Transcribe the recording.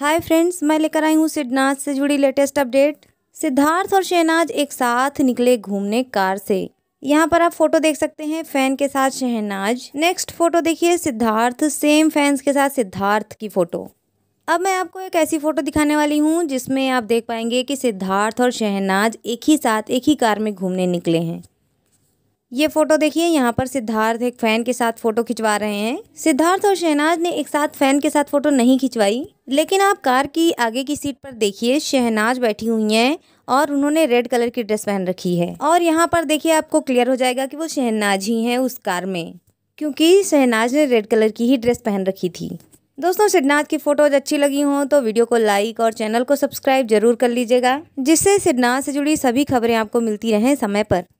hi friends मैं लेकर आई हूँ सिद्धनाथ से जुड़ी लेटेस्ट अपडेट सिद्धार्थ और शहनाज एक साथ निकले घूमने कार से यहाँ पर आप फोटो देख सकते हैं फैन के साथ शहनाज नेक्स्ट फोटो देखिए सिद्धार्थ सेम फैंस के साथ सिद्धार्थ की फोटो अब मैं आपको एक ऐसी फोटो दिखाने वाली हूँ जिसमें आप देख पाएंगे कि सिद्धार्थ और शहनाज एक ही साथ एक ही कार में घूमने निकले हैं ये फोटो देखिए यहाँ पर सिद्धार्थ एक फैन के साथ फोटो खिंचवा रहे हैं सिद्धार्थ और शहनाज ने एक साथ फैन के साथ फोटो नहीं खिंचवाई लेकिन आप कार की आगे की सीट पर देखिए शहनाज बैठी हुई हैं और उन्होंने रेड कलर की ड्रेस पहन रखी है और यहाँ पर देखिए आपको क्लियर हो जाएगा कि वो शहनाज ही हैं उस कार में क्योंकि शहनाज ने रेड कलर की ही ड्रेस पहन रखी थी दोस्तों सिद्धनाथ की फ़ोटोज अच्छी लगी हों तो वीडियो को लाइक और चैनल को सब्सक्राइब जरूर कर लीजिएगा जिससे सिद्धनाथ से जुड़ी सभी खबरें आपको मिलती रहें समय पर